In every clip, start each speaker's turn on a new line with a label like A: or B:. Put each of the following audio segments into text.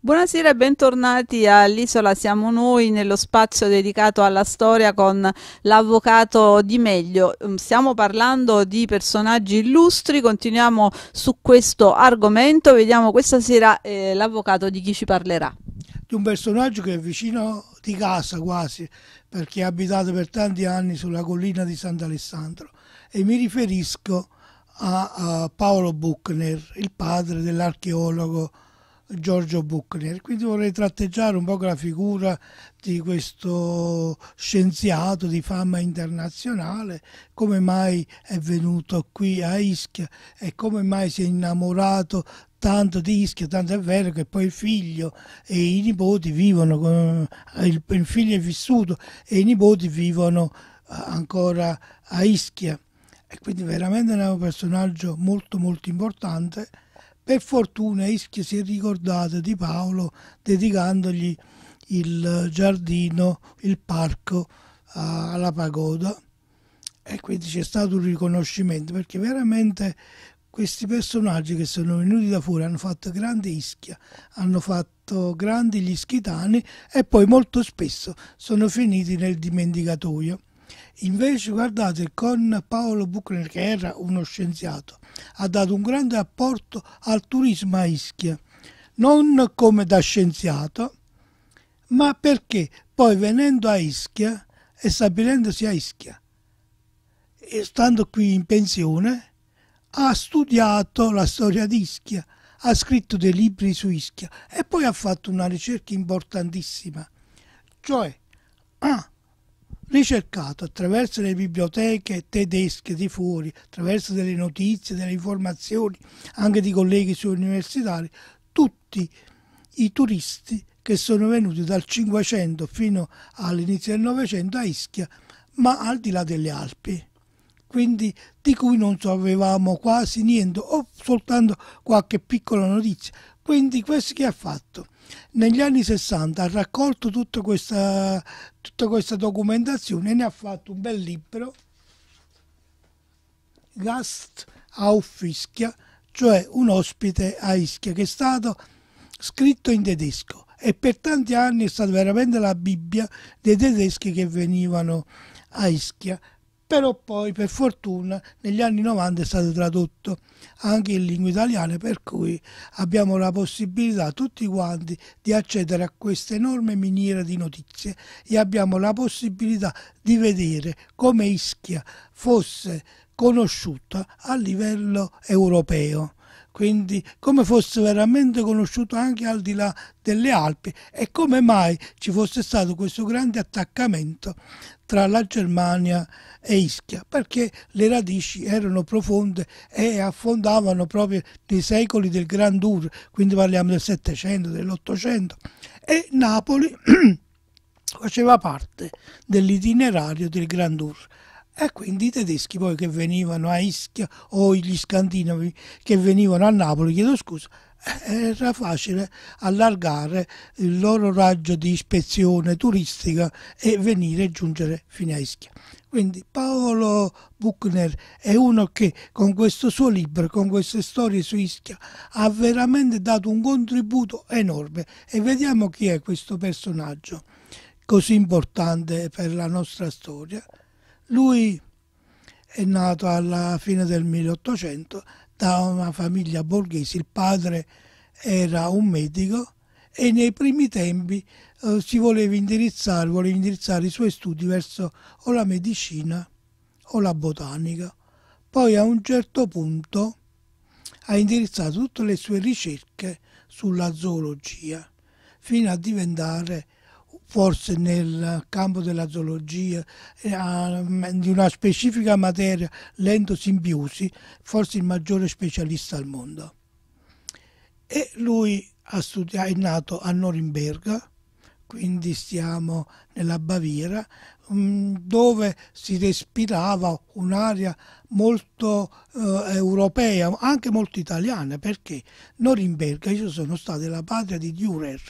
A: Buonasera e bentornati all'Isola Siamo Noi nello spazio dedicato alla storia con l'avvocato Di Meglio. Mm, stiamo parlando di personaggi illustri, continuiamo su questo argomento, vediamo questa sera eh, l'avvocato di chi ci parlerà. Di un personaggio che è vicino di casa quasi, perché ha abitato per tanti anni sulla collina di Sant'Alessandro e mi riferisco a, a Paolo Buchner, il padre dell'archeologo Giorgio Bucchner. Quindi vorrei tratteggiare un po' la figura di questo scienziato di fama internazionale, come mai è venuto qui a Ischia e come mai si è innamorato tanto di Ischia, tanto è vero che poi il figlio e i nipoti vivono, con, il, il figlio è vissuto e i nipoti vivono eh, ancora a Ischia. E quindi veramente è un personaggio molto molto importante per fortuna Ischia si è ricordata di Paolo dedicandogli il giardino, il parco alla pagoda e quindi c'è stato un riconoscimento perché veramente questi personaggi che sono venuti da fuori hanno fatto grande Ischia, hanno fatto grandi gli ischitani e poi molto spesso sono finiti nel dimenticatoio. Invece guardate con Paolo Buchner che era uno scienziato, ha dato un grande apporto al turismo a Ischia, non come da scienziato, ma perché poi venendo a Ischia e stabilendosi a Ischia e stando qui in pensione ha studiato la storia di Ischia, ha scritto dei libri su Ischia e poi ha fatto una ricerca importantissima, cioè ah, ricercato attraverso le biblioteche tedesche di fuori, attraverso delle notizie, delle informazioni anche di colleghi universitari, tutti i turisti che sono venuti dal 500 fino all'inizio del Novecento a Ischia, ma al di là delle Alpi quindi di cui non avevamo quasi niente o soltanto qualche piccola notizia. Quindi questo che ha fatto? Negli anni 60 ha raccolto tutta questa, tutta questa documentazione e ne ha fatto un bel libro, Gast auf Ischia, cioè un ospite a Ischia, che è stato scritto in tedesco e per tanti anni è stata veramente la Bibbia dei tedeschi che venivano a Ischia però poi per fortuna negli anni 90 è stato tradotto anche in lingua italiana per cui abbiamo la possibilità tutti quanti di accedere a questa enorme miniera di notizie e abbiamo la possibilità di vedere come Ischia fosse conosciuta a livello europeo quindi come fosse veramente conosciuto anche al di là delle Alpi e come mai ci fosse stato questo grande attaccamento tra la Germania e Ischia, perché le radici erano profonde e affondavano proprio nei secoli del Grand Ur, quindi parliamo del Settecento, dell'Ottocento, e Napoli faceva parte dell'itinerario del Grand Ur. E quindi i tedeschi poi che venivano a Ischia o gli scandinavi che venivano a Napoli, chiedo scusa, eh, era facile allargare il loro raggio di ispezione turistica e venire e giungere fino a Ischia. Quindi Paolo Buchner è uno che con questo suo libro, con queste storie su Ischia, ha veramente dato un contributo enorme e vediamo chi è questo personaggio così importante per la nostra storia. Lui è nato alla fine del 1800 da una famiglia borghese, il padre era un medico e nei primi tempi eh, si voleva indirizzare, voleva indirizzare i suoi studi verso o la medicina o la botanica. Poi a un certo punto ha indirizzato tutte le sue ricerche sulla zoologia fino a diventare forse nel campo della zoologia, eh, di una specifica materia, l'endosimbiosi, forse il maggiore specialista al mondo. E lui è nato a Norimberga, quindi siamo nella Baviera, mm, dove si respirava un'aria molto eh, europea, anche molto italiana, perché Norimberga, io sono stato la patria di Dürer,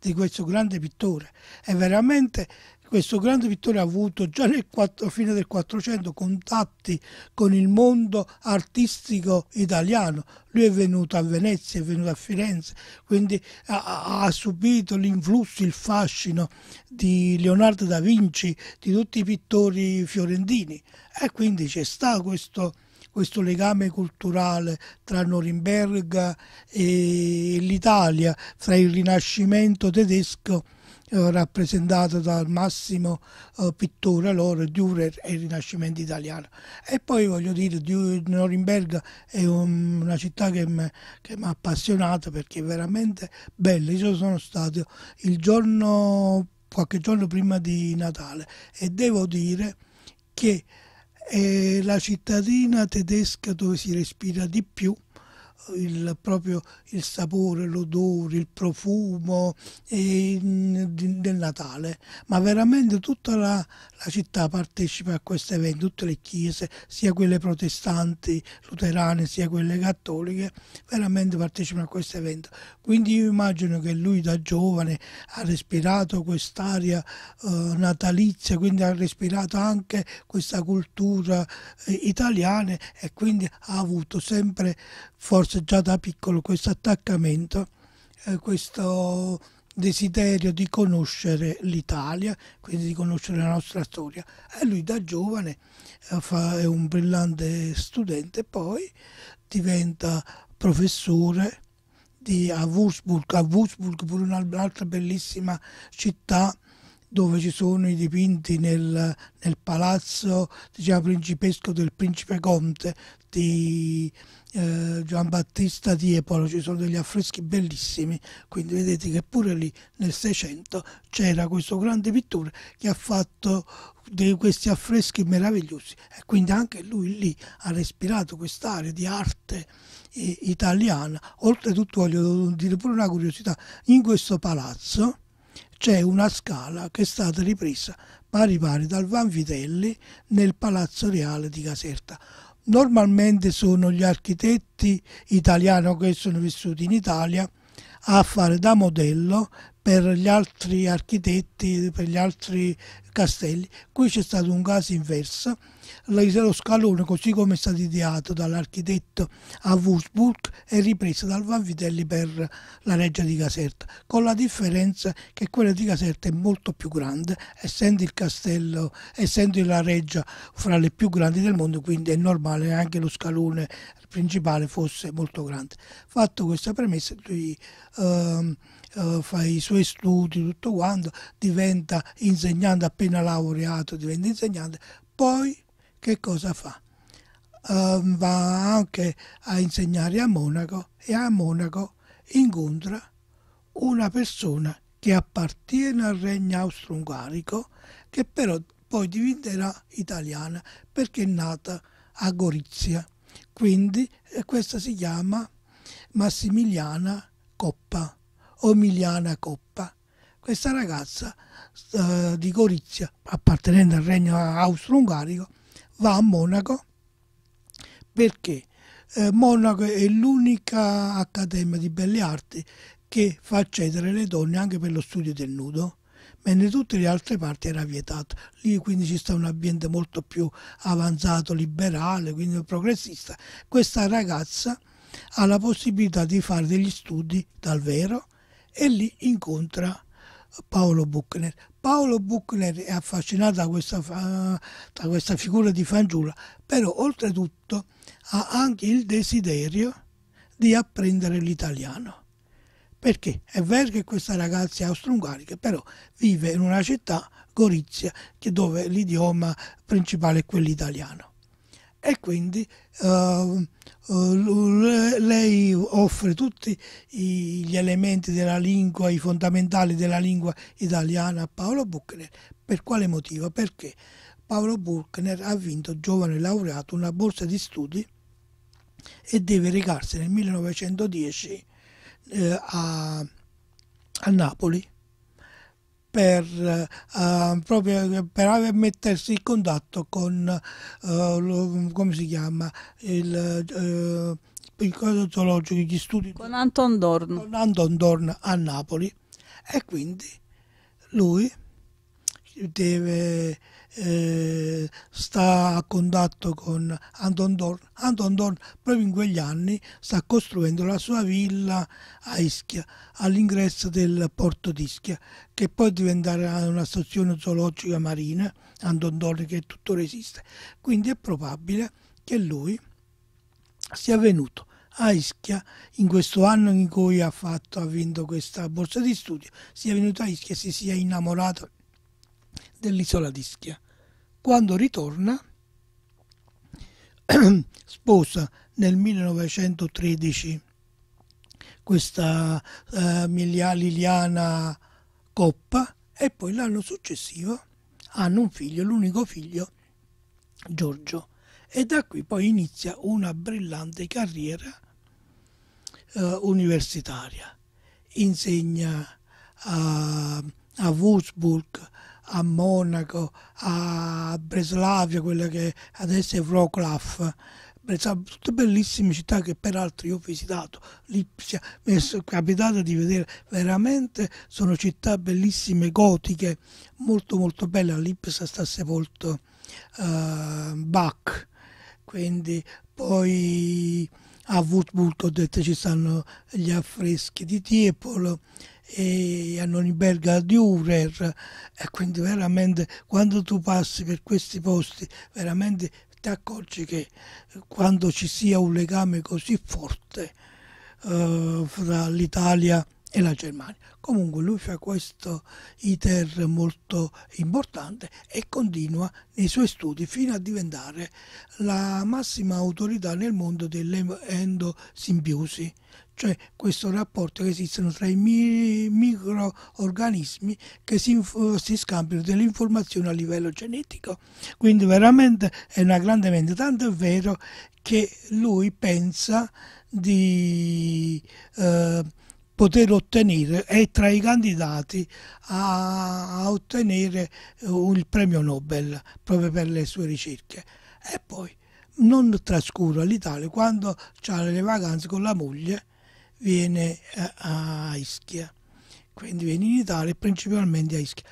A: di questo grande pittore. E veramente questo grande pittore ha avuto già nel fine del 400 contatti con il mondo artistico italiano. Lui è venuto a Venezia, è venuto a Firenze, quindi ha, ha subito l'influsso, il fascino di Leonardo da Vinci, di tutti i pittori fiorentini. E quindi c'è stato questo questo legame culturale tra Norimberga e l'Italia, tra il Rinascimento tedesco eh, rappresentato dal massimo eh, pittore allora Dürer e il Rinascimento italiano e poi voglio dire Norimberga è un, una città che mi ha appassionato perché è veramente bella io sono stato il giorno qualche giorno prima di Natale e devo dire che è la cittadina tedesca dove si respira di più il, proprio il sapore, l'odore, il profumo eh, del Natale, ma veramente tutta la, la città partecipa a questo evento, tutte le chiese, sia quelle protestanti, luterane, sia quelle cattoliche, veramente partecipano a questo evento. Quindi io immagino che lui da giovane ha respirato quest'aria eh, natalizia, quindi ha respirato anche questa cultura eh, italiana e quindi ha avuto sempre forse forse già da piccolo questo attaccamento, eh, questo desiderio di conoscere l'Italia, quindi di conoscere la nostra storia. E lui da giovane eh, è un brillante studente, poi diventa professore di, a Würzburg, a Würzburg pure un'altra bellissima città dove ci sono i dipinti nel, nel palazzo diciamo, principesco del principe conte di eh, Battista di Epolo, ci sono degli affreschi bellissimi, quindi vedete che pure lì nel 600 c'era questo grande pittore che ha fatto di questi affreschi meravigliosi e quindi anche lui lì ha respirato quest'area di arte eh, italiana. Oltretutto voglio dire pure una curiosità, in questo palazzo c'è una scala che è stata ripresa pari pari dal Vanvitelli nel Palazzo Reale di Caserta. Normalmente sono gli architetti italiani che sono vissuti in Italia a fare da modello per gli altri architetti, per gli altri Castelli. Qui c'è stato un caso inverso. Lo scalone, così come è stato ideato dall'architetto a Wurzburg è ripreso dal Vanvitelli per la Reggia di Caserta, con la differenza che quella di Caserta è molto più grande, essendo il castello, essendo la Reggia fra le più grandi del mondo, quindi è normale che anche lo scalone principale fosse molto grande. Fatto questa premessa, lui ehm, eh, fa i suoi studi, tutto quanto, diventa insegnante appena appena laureato diventa insegnante, poi che cosa fa? Uh, va anche a insegnare a Monaco e a Monaco incontra una persona che appartiene al regno austro-ungarico che però poi diventerà italiana perché è nata a Gorizia. Quindi eh, questa si chiama Massimiliana Coppa o Miliana Coppa. Questa ragazza eh, di Gorizia, appartenente al regno austro-ungarico, va a Monaco perché eh, Monaco è l'unica accademia di belle arti che fa accedere le donne anche per lo studio del nudo mentre tutte le altre parti era vietato. Lì quindi ci sta un ambiente molto più avanzato, liberale, quindi progressista. Questa ragazza ha la possibilità di fare degli studi dal vero e lì incontra Paolo Buchner. Paolo Buchner è affascinato da questa, da questa figura di fanciulla, però oltretutto ha anche il desiderio di apprendere l'italiano. Perché è vero che questa ragazza è austro-ungarica, però vive in una città, Gorizia, dove l'idioma principale è quello italiano e quindi uh, uh, lei offre tutti gli elementi della lingua, i fondamentali della lingua italiana a Paolo Buchner. Per quale motivo? Perché Paolo Buchner ha vinto, giovane laureato, una borsa di studi e deve recarsi nel 1910 eh, a, a Napoli per, eh, eh, proprio per mettersi in contatto con eh, lo, come si chiama il, eh, zoologico, gli studi con Anton Dorn. con Anton Dorn a Napoli e quindi lui deve eh, sta a contatto con Anton Dorn. Anton Dorn proprio in quegli anni sta costruendo la sua villa a Ischia, all'ingresso del porto di Ischia, che poi diventerà una stazione zoologica marina, Anton Dorn che tuttora esiste. Quindi è probabile che lui sia venuto a Ischia in questo anno in cui ha, fatto, ha vinto questa borsa di studio, sia venuto a Ischia e si sia innamorato dell'isola di Ischia. Quando ritorna, sposa nel 1913 questa eh, Liliana Coppa e poi l'anno successivo hanno un figlio, l'unico figlio, Giorgio. E da qui poi inizia una brillante carriera eh, universitaria. Insegna a, a Würzburg, a Monaco, a Breslavia, quella che adesso è Wroclaw, tutte bellissime città che peraltro io ho visitato, Lipsia, mi è capitato di vedere veramente, sono città bellissime, gotiche, molto molto belle, a Lipsia sta sepolto uh, Bach, quindi poi a Wurzburg ho detto ci stanno gli affreschi di Tiepolo, e a Noniberga di Urer e quindi veramente quando tu passi per questi posti veramente ti accorgi che quando ci sia un legame così forte eh, fra l'Italia e la Germania. Comunque lui fa questo iter molto importante e continua nei suoi studi fino a diventare la massima autorità nel mondo delle endosimbiosi, cioè questo rapporto che esistono tra i mi- microorganismi che si, inf- si, scambiano delle informazioni a livello genetico. Quindi veramente è una grande mente, tanto è vero che lui pensa di eh, poter ottenere, è tra i candidati a, a ottenere uh, il premio Nobel proprio per le sue ricerche. E poi non trascuro l'Italia quando ha le vacanze con la moglie viene a, Ischia, quindi viene in Italia principalmente a Ischia.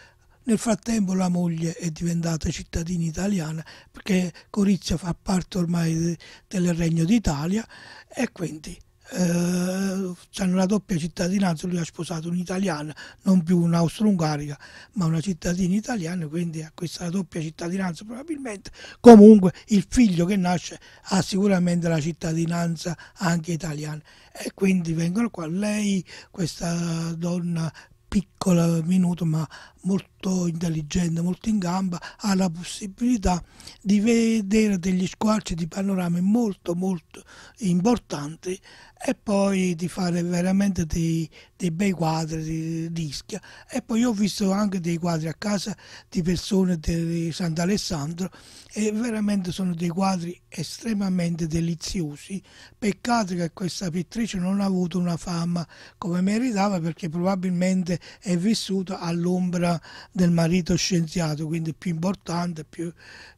A: Nel frattempo la moglie è diventata cittadina italiana perché Corizia fa parte ormai del Regno d'Italia e quindi eh, hanno la doppia cittadinanza, lui ha sposato un'italiana, non più un'austro-ungarica, ma una cittadina italiana, quindi ha questa doppia cittadinanza probabilmente. Comunque il figlio che nasce ha sicuramente la cittadinanza anche italiana e quindi vengono qua. Lei, questa donna piccola minuto ma molto intelligente, molto in gamba, ha la possibilità di vedere degli squarci di panorami molto molto importanti e poi di fare veramente dei, dei bei quadri di, di ischia e poi ho visto anche dei quadri a casa di persone di Sant'Alessandro e veramente sono dei quadri estremamente deliziosi peccato che questa pittrice non ha avuto una fama come meritava perché probabilmente è vissuta all'ombra del marito scienziato quindi più importante più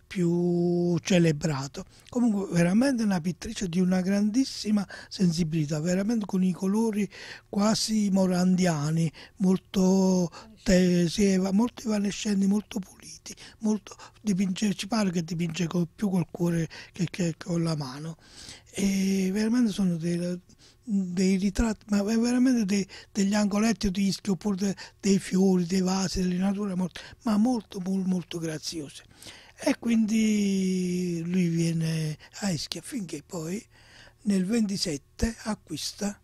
A: più celebrato. Comunque veramente una pittrice di una grandissima sensibilità, veramente con i colori quasi morandiani, molto tesi, molto evanescenti, molto puliti, molto dipinge, ci pare che dipinge più col cuore che, che con la mano. E veramente sono dei dei ritratti, ma veramente dei, degli angoletti o dischi oppure dei, dei fiori, dei vasi, delle nature, molto, ma molto, molto, molto graziosi e quindi lui viene a Ischia finché poi nel 27 acquista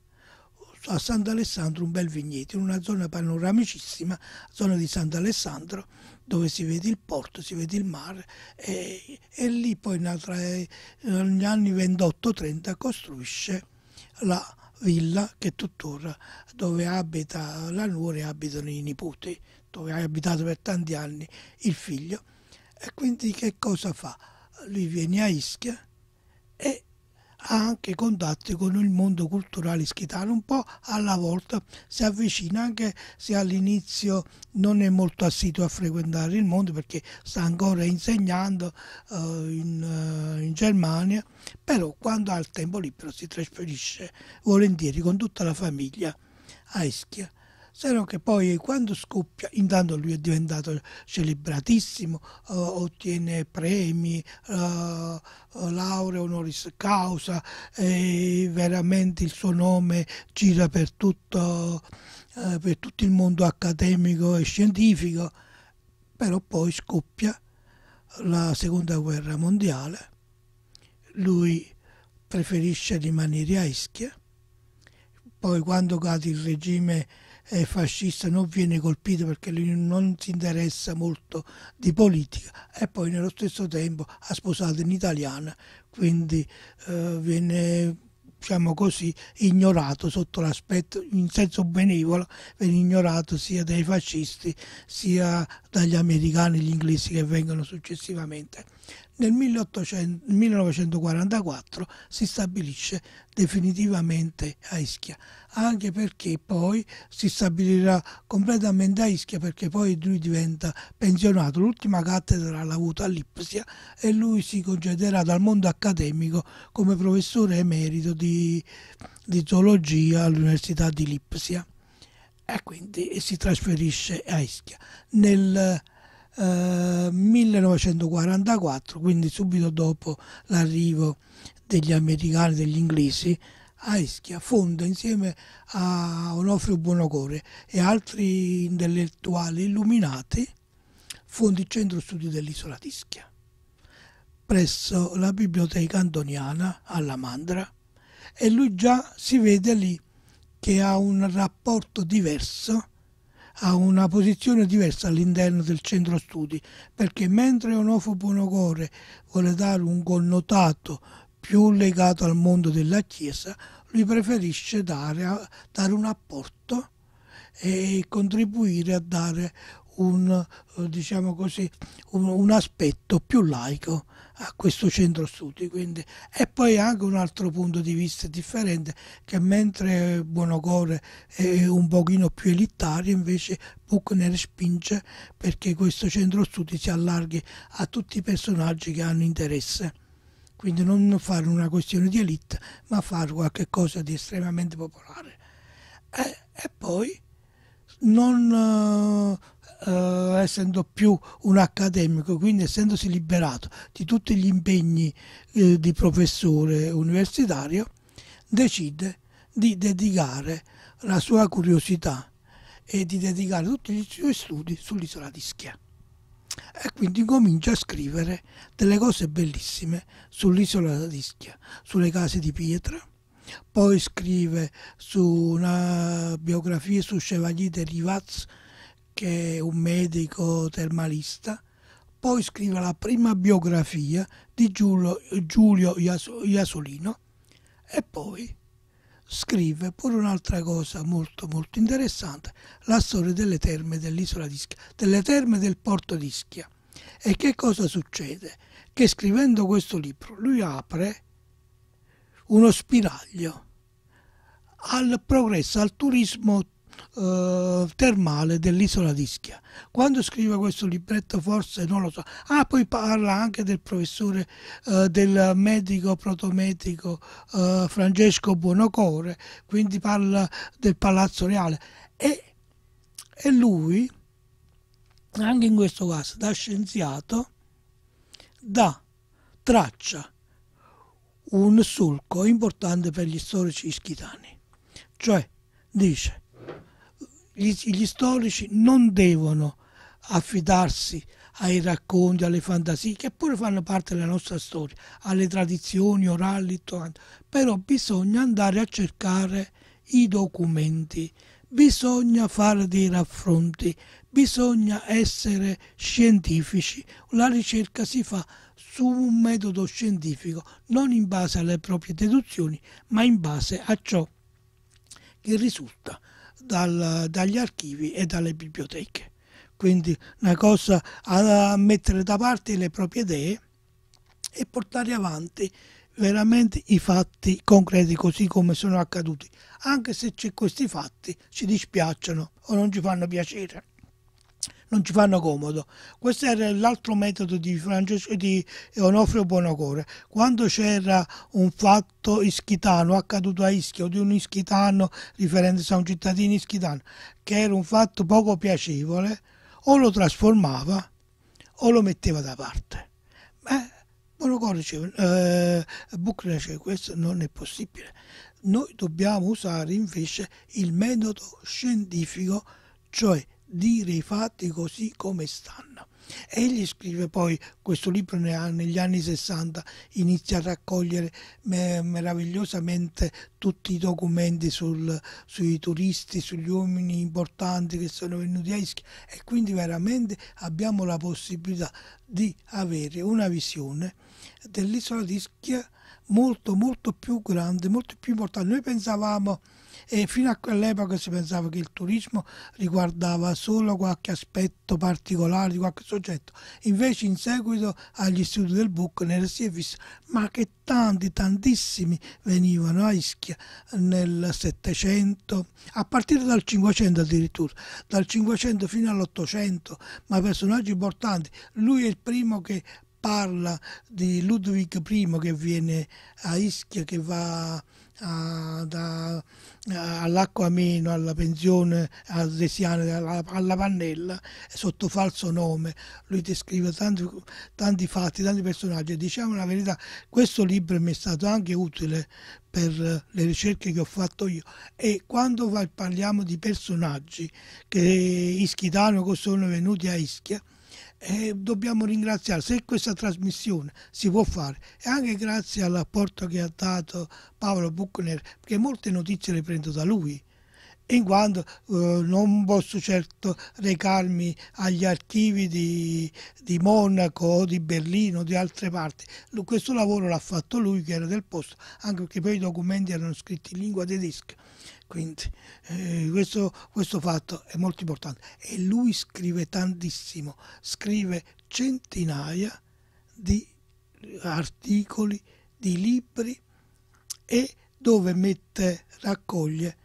A: a Sant'Alessandro un bel vigneto in una zona panoramicissima, zona di Sant'Alessandro, dove si vede il porto, si vede il mare e, e lì poi negli anni 28-30 costruisce la villa che tuttora dove abita la nuora e abitano i nipoti, dove ha abitato per tanti anni il figlio e quindi che cosa fa? Lui viene a Ischia e ha anche contatti con il mondo culturale ischitano, un po' alla volta si avvicina, anche se all'inizio non è molto assiduo a frequentare il mondo perché sta ancora insegnando uh, in, uh, in, Germania, però quando ha il tempo libero si trasferisce volentieri con tutta la famiglia a Ischia se non che poi quando scoppia, intanto lui è diventato celebratissimo, eh, ottiene premi, eh, eh, laurea honoris causa, e veramente il suo nome gira per tutto, eh, per tutto il mondo accademico e scientifico, però poi scoppia la seconda guerra mondiale, lui preferisce rimanere a Ischia, poi quando cade il regime è fascista non viene colpito perché lui non si interessa molto di politica e poi nello stesso tempo ha sposato in italiana, quindi eh, viene diciamo così, ignorato sotto l'aspetto, in senso benevolo, viene ignorato sia dai fascisti sia dagli americani e gli inglesi che vengono successivamente. Nel 1800, 1944 si stabilisce definitivamente a Ischia, anche perché poi si stabilirà completamente a Ischia perché poi lui diventa pensionato, l'ultima cattedra l'ha avuta a Lipsia e lui si concederà dal mondo accademico come professore emerito di, di zoologia all'Università di Lipsia e quindi si trasferisce a Ischia. Nel eh, 1944, quindi subito dopo l'arrivo degli americani, e degli inglesi, a Ischia fonda insieme a Onofrio Buonocore e altri intellettuali illuminati fonda il centro studi dell'isola di Ischia presso la biblioteca antoniana alla Mandra e lui già si vede lì che ha un rapporto diverso ha una posizione diversa all'interno del centro studi, perché mentre Onofo Nogore vuole dare un connotato più legato al mondo della Chiesa, lui preferisce dare, dare un apporto e contribuire a dare un, diciamo così, un, un aspetto più laico a questo centro studi. Quindi. E poi anche un altro punto di vista differente che mentre Buonocore è un pochino più elitario invece Buchner spinge perché questo centro studi si allarghi a tutti i personaggi che hanno interesse. Quindi non fare una questione di elite ma fare qualcosa di estremamente popolare. E, e poi non eh, essendo più un accademico, quindi essendosi liberato di tutti gli impegni eh, di professore universitario, decide di dedicare la sua curiosità e di dedicare tutti i suoi studi sull'isola di Schia. E quindi comincia a scrivere delle cose bellissime sull'isola di Schia, sulle case di pietra, poi scrive su una biografia su Chevalier de Rivaz che è un medico termalista, poi scrive la prima biografia di Giulio, Giulio Iasolino e poi scrive pure un'altra cosa molto molto interessante, la storia delle terme dell'isola di Ischia, delle terme del porto di Ischia. E che cosa succede? Che scrivendo questo libro lui apre uno spiraglio al progresso, al turismo eh, termale dell'isola di Ischia. Quando scrive questo libretto forse non lo so. Ah, poi parla anche del professore, eh, del medico protometico eh, Francesco Buonocore, quindi parla del Palazzo Reale. E, e lui, anche in questo caso, da scienziato, dà traccia un sulco importante per gli storici ischitani. Cioè, dice, gli, gli storici non devono affidarsi ai racconti, alle fantasie, che pure fanno parte della nostra storia, alle tradizioni orali, tutto, però bisogna andare a cercare i documenti, bisogna fare dei raffronti, bisogna essere scientifici, la ricerca si fa su un metodo scientifico, non in base alle proprie deduzioni, ma in base a ciò che risulta dal, dagli archivi e dalle biblioteche. Quindi una cosa a mettere da parte le proprie idee e portare avanti veramente i fatti concreti così come sono accaduti, anche se questi fatti ci dispiacciono o non ci fanno piacere non ci fanno comodo. Questo era l'altro metodo di, Francesco, di Onofrio Buonocore. Quando c'era un fatto ischitano accaduto a Ischia o di un ischitano, riferendosi a un cittadino ischitano, che era un fatto poco piacevole, o lo trasformava o lo metteva da parte. Beh, Buonocore diceva, eh, Bucchina diceva, questo non è possibile. Noi dobbiamo usare invece il metodo scientifico, cioè dire i fatti così come stanno. Egli scrive poi questo libro negli anni 60, inizia a raccogliere meravigliosamente tutti i documenti sul, sui turisti, sugli uomini importanti che sono venuti a Ischia e quindi veramente abbiamo la possibilità di avere una visione dell'isola di Ischia molto molto più grande, molto più importante. Noi pensavamo e fino a quell'epoca si pensava che il turismo riguardava solo qualche aspetto particolare di qualche soggetto, invece in seguito agli studi del Buchner si è visto ma che tanti, tantissimi venivano a Ischia nel Settecento, a partire dal Cinquecento addirittura, dal Cinquecento fino all'Ottocento, ma personaggi importanti, lui è il primo che parla di Ludwig I che viene a Ischia, che va all'acqua meno, alla pensione aldesiana, alla, alla, pannella, sotto falso nome. Lui descrive tanti, tanti fatti, tanti personaggi. Diciamo la verità, questo libro mi è stato anche utile per le ricerche che ho fatto io e quando parliamo di personaggi che ischitano che sono venuti a Ischia, e dobbiamo ringraziare se questa trasmissione si può fare e anche grazie all'apporto che ha dato Paolo Buchner perché molte notizie le prendo da lui in quanto eh, non posso certo recarmi agli archivi di, di Monaco, di Berlino, o di altre parti. Questo lavoro l'ha fatto lui che era del posto, anche perché poi i documenti erano scritti in lingua tedesca. Quindi eh, questo, questo fatto è molto importante. E lui scrive tantissimo, scrive centinaia di articoli, di libri e dove mette, raccoglie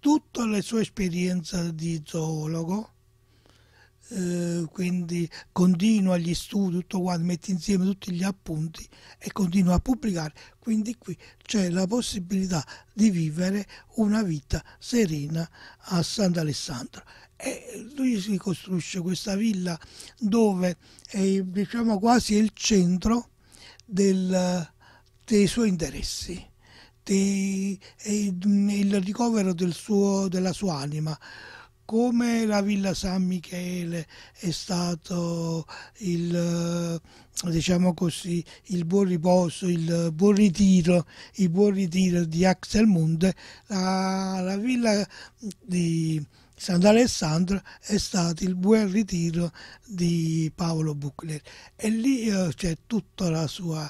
A: tutta la sua esperienza di zoologo, eh, quindi continua gli studi, tutto quanto, mette insieme tutti gli appunti e continua a pubblicare. Quindi qui c'è la possibilità di vivere una vita serena a Sant'Alessandro. E lui si costruisce questa villa dove è diciamo, quasi il centro del, dei suoi interessi di, e, il ricovero del suo, della sua anima come la Villa San Michele è stato il, diciamo così, il buon riposo, il buon ritiro, il buon ritiro di Axel Munde, la, la villa di Sant'Alessandro è stato il buon ritiro di Paolo Bucler e lì eh, c'è tutta la sua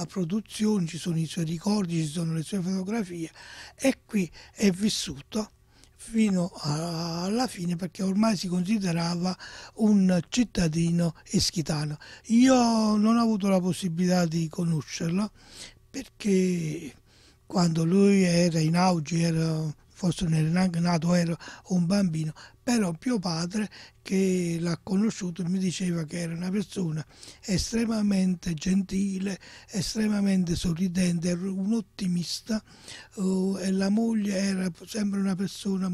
A: eh, produzione, ci sono i suoi ricordi, ci sono le sue fotografie e qui è vissuto fino alla fine perché ormai si considerava un cittadino eschitano. Io non ho avuto la possibilità di conoscerlo perché quando lui era in auge, era forse non era neanche nato, era un bambino, però mio padre che l'ha conosciuto mi diceva che era una persona estremamente gentile, estremamente sorridente, un ottimista uh, e la moglie era sempre una persona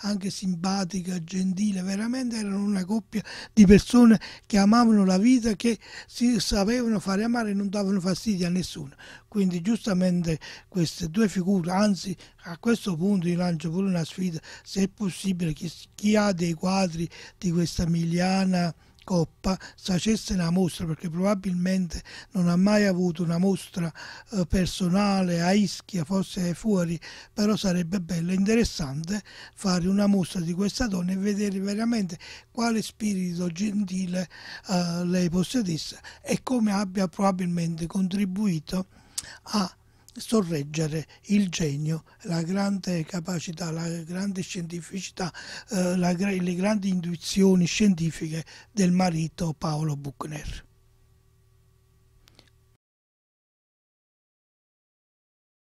A: anche simpatica, gentile, veramente erano una coppia di persone che amavano la vita, che si sapevano fare amare e non davano fastidio a nessuno. Quindi giustamente queste due figure, anzi a questo punto io lancio pure una sfida, se è possibile chi, chi ha dei quadri di questa Miliana Coppa facesse una mostra perché probabilmente non ha mai avuto una mostra eh, personale a Ischia, forse è fuori, però sarebbe bello e interessante fare una mostra di questa donna e vedere veramente quale spirito gentile eh, lei possedesse e come abbia probabilmente contribuito a sorreggere il genio, la grande capacità, la grande scientificità, eh, la, le grandi intuizioni scientifiche del marito Paolo Buchner.